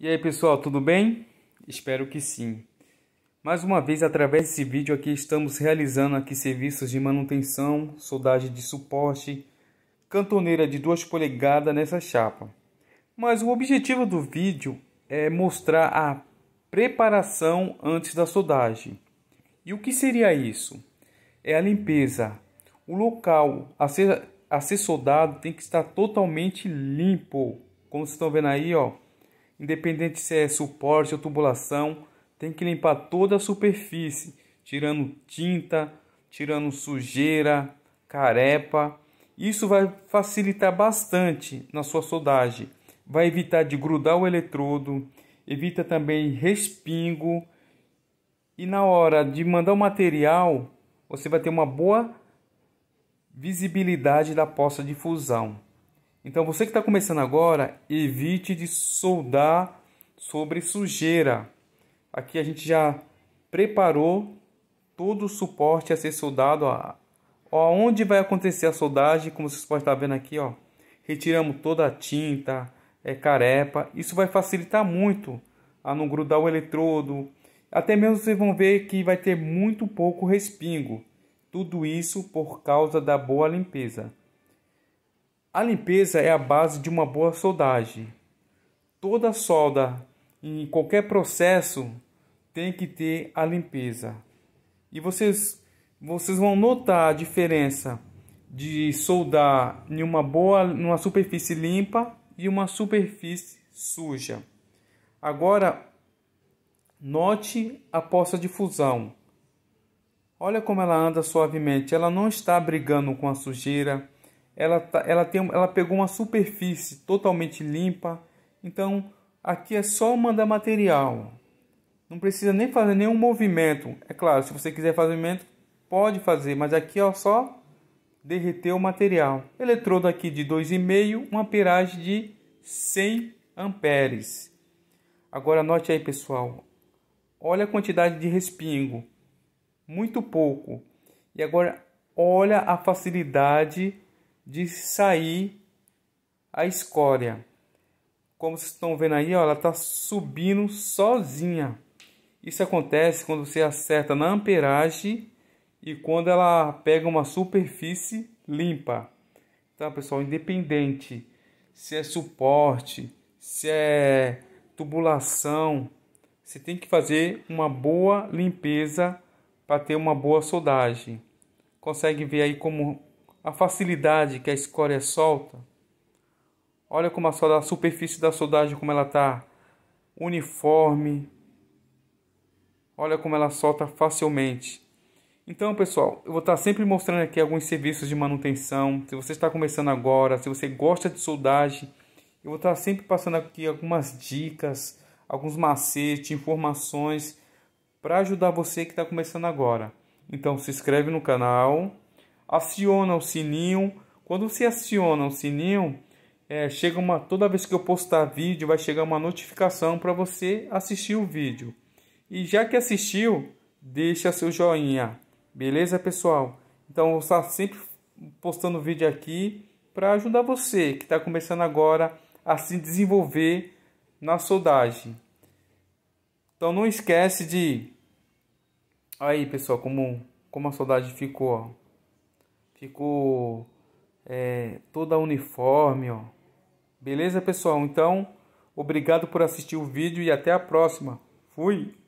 E aí pessoal, tudo bem? Espero que sim. Mais uma vez, através desse vídeo aqui, estamos realizando aqui serviços de manutenção, soldagem de suporte, cantoneira de duas polegadas nessa chapa. Mas o objetivo do vídeo é mostrar a preparação antes da soldagem. E o que seria isso? É a limpeza. O local a ser, a ser soldado tem que estar totalmente limpo. Como vocês estão vendo aí, ó, independente se é suporte ou tubulação, tem que limpar toda a superfície, tirando tinta, tirando sujeira, carepa. Isso vai facilitar bastante na sua soldagem. Vai evitar de grudar o eletrodo, evita também respingo. E na hora de mandar o material, você vai ter uma boa visibilidade da poça de fusão. Então você que está começando agora, evite de soldar sobre sujeira. Aqui a gente já preparou todo o suporte a ser soldado. Ó, onde vai acontecer a soldagem, como vocês podem estar tá vendo aqui, ó. Retiramos toda a tinta, é, carepa. Isso vai facilitar muito a não grudar o eletrodo. Até mesmo vocês vão ver que vai ter muito pouco respingo. Tudo isso por causa da boa limpeza. A limpeza é a base de uma boa soldagem. Toda solda em qualquer processo tem que ter a limpeza. E vocês vocês vão notar a diferença de soldar em uma boa numa superfície limpa e uma superfície suja. Agora note a poça de fusão. Olha como ela anda suavemente, ela não está brigando com a sujeira ela, tá, ela, tem, ela pegou uma superfície totalmente limpa, então aqui é só mandar material. Não precisa nem fazer nenhum movimento. É claro, se você quiser fazer movimento, pode fazer, mas aqui ó, só derreter o material. Eletrodo aqui de 2,5, uma amperagem de 100 amperes. Agora note aí, pessoal. Olha a quantidade de respingo. Muito pouco. E agora olha a facilidade de sair a escória. Como vocês estão vendo aí, ó, ela está subindo sozinha. Isso acontece quando você acerta na amperagem e quando ela pega uma superfície limpa. Tá, pessoal? Independente se é suporte, se é tubulação, você tem que fazer uma boa limpeza para ter uma boa soldagem. Consegue ver aí como a facilidade que a escória solta. Olha como a, superfície da soldagem como ela está uniforme. Olha como ela solta facilmente. Então, pessoal, eu vou estar tá sempre mostrando aqui alguns serviços de manutenção. Se você está começando agora, se você gosta de soldagem, eu vou estar tá sempre passando aqui algumas dicas, alguns macetes, informações para ajudar você que está começando agora. Então, se inscreve no canal aciona o sininho. Quando você aciona o sininho, é, chega uma toda vez que eu postar vídeo vai chegar uma notificação para você assistir o vídeo. E já que assistiu, deixa seu joinha, beleza pessoal? Então eu vou estar sempre postando vídeo aqui para ajudar você que está começando agora a se desenvolver na soldagem. Então não esquece de aí pessoal como como a soldagem ficou. Ó. Ficou é, toda uniforme, ó. Beleza, pessoal? Então, obrigado por assistir o vídeo e até a próxima. Fui!